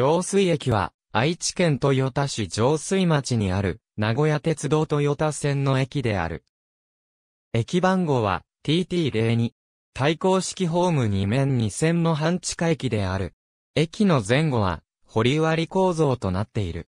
上水駅は、愛知県豊田市上水町にある、名古屋鉄道豊田線の駅である。駅番号は、TT02。対向式ホーム2面2線の半地下駅である。駅の前後は、堀割構造となっている。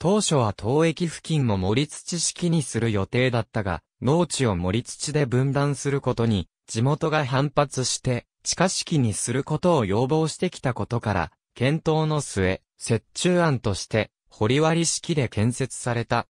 当初は当駅付近も盛り土式にする予定だったが、農地を盛り土で分断することに、地元が反発して、地下式にすることを要望してきたことから、検討の末、折衷案として、堀割式で建設された。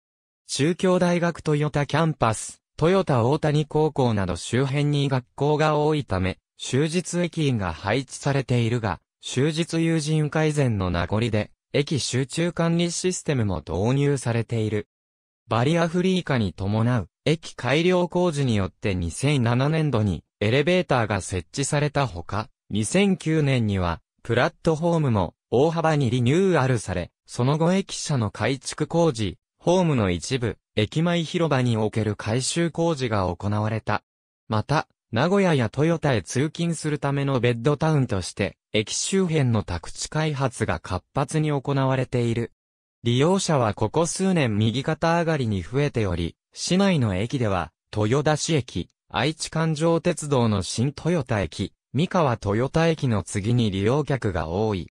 中京大学豊ヨタキャンパス、トヨタ大谷高校など周辺に学校が多いため、終日駅員が配置されているが、終日友人改善の名残で、駅集中管理システムも導入されている。バリアフリー化に伴う、駅改良工事によって2007年度にエレベーターが設置されたほか、2009年にはプラットフォームも大幅にリニューアルされ、その後駅舎の改築工事、ホームの一部、駅前広場における改修工事が行われた。また、名古屋や豊田へ通勤するためのベッドタウンとして、駅周辺の宅地開発が活発に行われている。利用者はここ数年右肩上がりに増えており、市内の駅では、豊田市駅、愛知環状鉄道の新豊田駅、三河豊田駅の次に利用客が多い。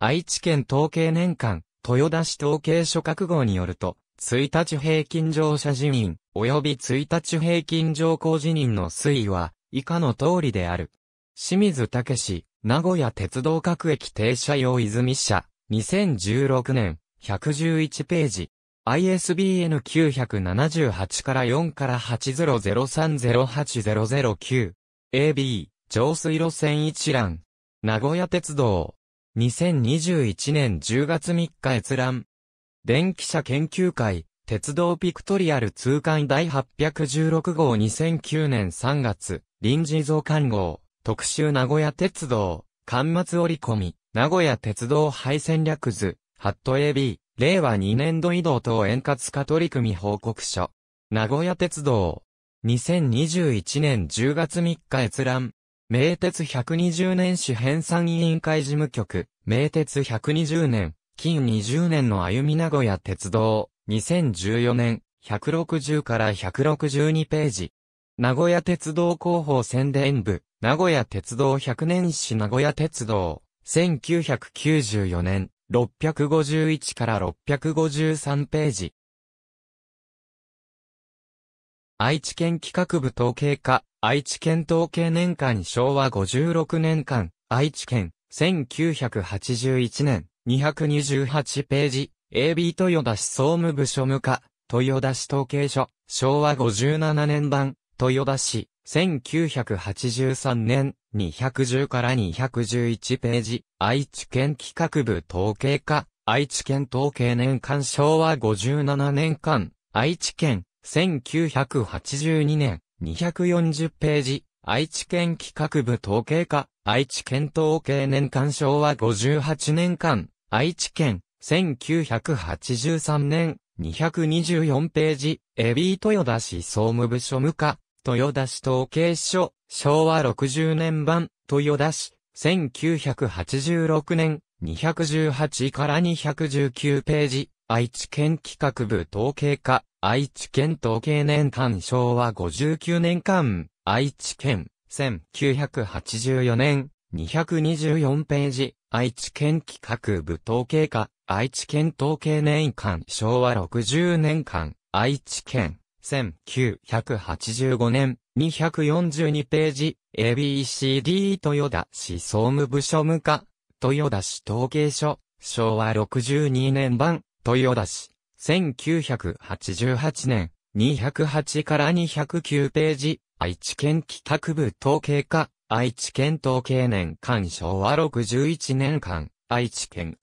愛知県統計年間、豊田市統計所覚号によると、1日平均乗車人員、及び1日平均乗降人員の推移は、以下の通りである。清水武名古屋鉄道各駅停車用泉社、2016年、111ページ。ISBN 978から4から800308009。AB。上水路線一覧、名古屋鉄道、2021年10月3日閲覧、電気車研究会、鉄道ピクトリアル通貫第816号2009年3月、臨時増刊号、特集名古屋鉄道、刊末折り込み、名古屋鉄道配線略図、ハット AB、令和2年度移動等円滑化取り組み報告書。名古屋鉄道。2021年10月3日閲覧。名鉄120年市編纂委員会事務局、名鉄120年、近20年の歩み名古屋鉄道、2014年、160から162ページ。名古屋鉄道広報宣伝部、名古屋鉄道100年史名古屋鉄道、1994年、651から653ページ。愛知県企画部統計課、愛知県統計年間昭和56年間、愛知県、1981年、228ページ、AB 豊田市総務部署務課、豊田市統計所、昭和57年版、豊田市、1983年、210から211ページ、愛知県企画部統計課、愛知県統計年間昭和57年間、愛知県、1982年、240ページ、愛知県企画部統計課、愛知県統計年間昭和58年間、愛知県、1983年、224ページ、エビー豊田市総務部所務課、豊田市統計所、昭和60年版、豊田市、1986年、218から219ページ、愛知県企画部統計課、愛知県統計年間昭和59年間、愛知県、1984年、224ページ、愛知県企画部統計課、愛知県統計年間昭和60年間、愛知県、1985年、242ページ、ABCD 豊田市総務部庶務課、豊田市統計所、昭和62年版、豊田市1988年、208から209ページ、愛知県企画部統計課、愛知県統計年間昭和61年間、愛知県、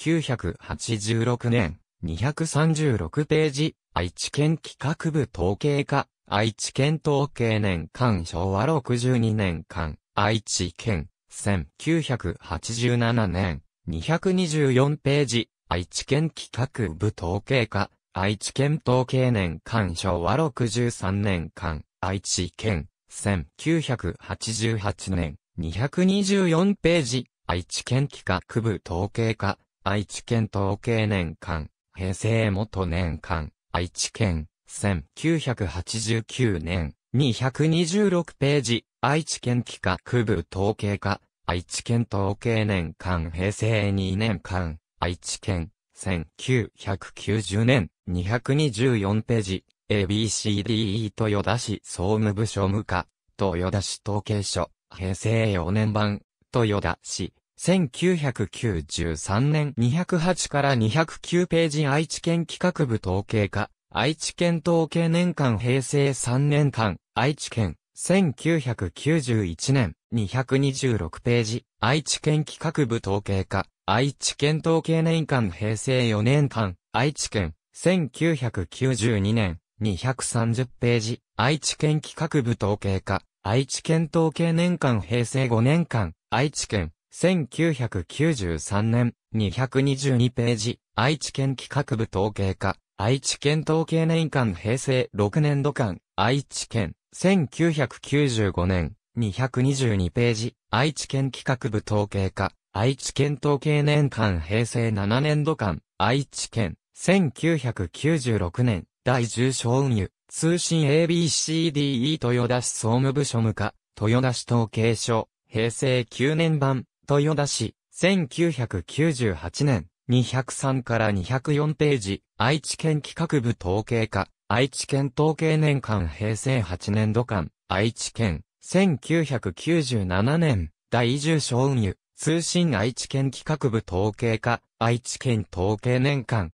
1986年、236ページ、愛知県企画部統計課、愛知県統計年間昭和62年間、愛知県、1987年、224ページ、愛知県企画部統計課、愛知県統計年間昭和63年間、愛知県、1988年、224ページ、愛知県企画部統計課、愛知県統計年間、平成元年間、愛知県、1989年、226ページ、愛知県企画部統計課、愛知県統計年間平成2年間、愛知県、1990年、224ページ、ABCDE 豊田市総務部庶務課、豊田市統計所、平成4年版、豊田市、1993年208から209ページ愛知県企画部統計課、愛知県統計年間平成3年間、愛知県、1991年、226ページ、愛知県企画部統計課、愛知県統計年間平成4年間、愛知県、1992年、230ページ、愛知県企画部統計課、愛知県統計年間平成5年間、愛知県、1993年、222ページ、愛知県企画部統計課、愛知県統計年間平成6年度間、愛知県、1995年、222ページ、愛知県企画部統計課、愛知県統計年間平成7年度間、愛知県、1996年、第10小運輸、通信 ABCDE 豊田市総務部庶務課、豊田市統計所、平成9年版、豊田市、1998年、203から204ページ、愛知県企画部統計課、愛知県統計年間平成8年度間、愛知県、1997年、第10小運輸、通信愛知県企画部統計課、愛知県統計年間。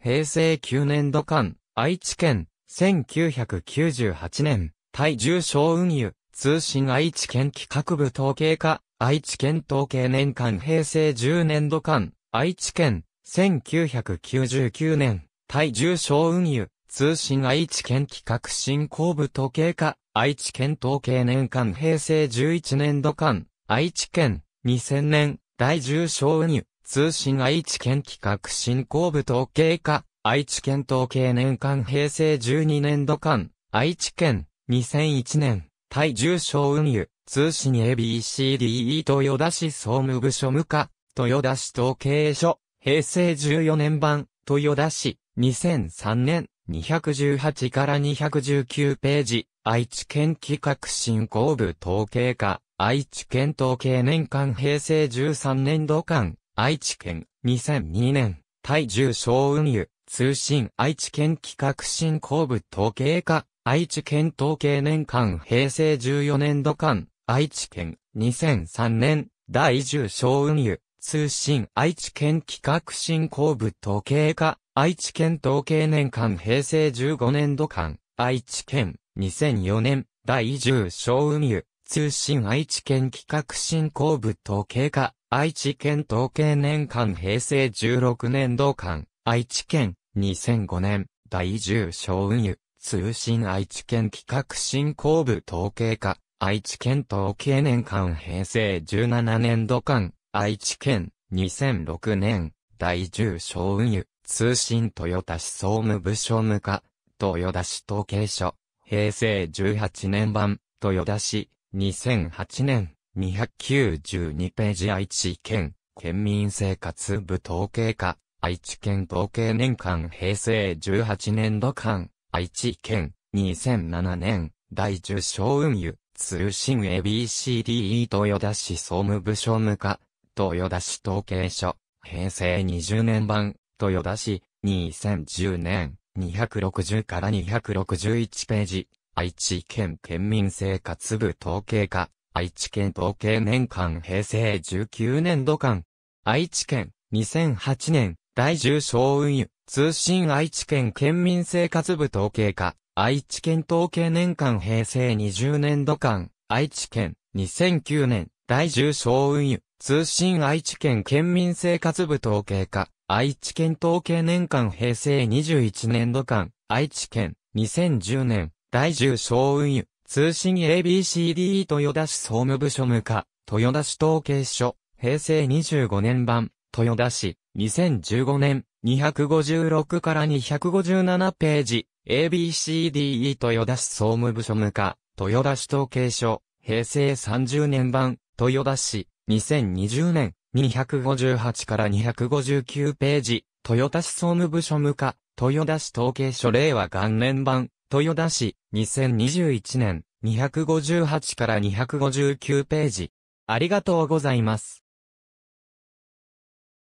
平成9年度間、愛知県、1998年、大重小運輸、通信愛知県企画部統計課、愛知県統計年間平成10年度間、愛知県、1999年、対重症運輸、通信愛知県企画振興部統計課、愛知県統計年間平成11年度間、愛知県、2000年、対重症運輸、通信愛知県企画振興部統計課、愛知県統計年間平成12年度間、愛知県、2001年、対重症運輸、通信 ABCDE 豊田市総務部署無課、豊田市統計所、平成14年版、豊田市、2003年、218から219ページ、愛知県企画振興部統計課、愛知県統計年間平成13年度間、愛知県、2002年、対重症運輸、通信愛知県企画振興部統計課、愛知県統計年間平成14年度間、愛知県、2003年、第10小運輸、通信愛知県企画振興部統計課愛知県統計年間平成15年度間愛知県2004年第10小運輸通信愛知県企画振興部統計課愛知県統計年間平成16年度間愛知県2005年第10小運輸通信愛知県企画振興部統計課愛知県統計年間平成17年度間愛知県、2006年、第10小運輸、通信豊田市総務部商務課、豊田市統計所、平成18年版、豊田市、2008年、292ページ愛知県、県民生活部統計課、愛知県統計年間平成18年度間、愛知県、2007年、第10小運輸、通信 ABCDE 豊田市総務部商務課、豊田市統計所、平成20年版、豊田市、2010年、260から261ページ、愛知県県民生活部統計課、愛知県統計年間平成19年度間、愛知県、2008年、第10小運輸、通信愛知県県民生活部統計課、愛知県統計年間平成20年度間、愛知県、2009年、第10小運輸、通信愛知県県民生活部統計課、愛知県統計年間平成21年度間、愛知県、2010年、第10小運輸、通信 ABCDE 豊田市総務部署無課、豊田市統計所、平成25年版、豊田市、2015年、256から257ページ、ABCDE 豊田市総務部署無課、豊田市統計所、平成30年版、豊田市、2020年、258から259ページ、豊田市総務部署務課、豊田市統計書令和元年版、豊田市、2021年、258から259ページ。ありがとうございます。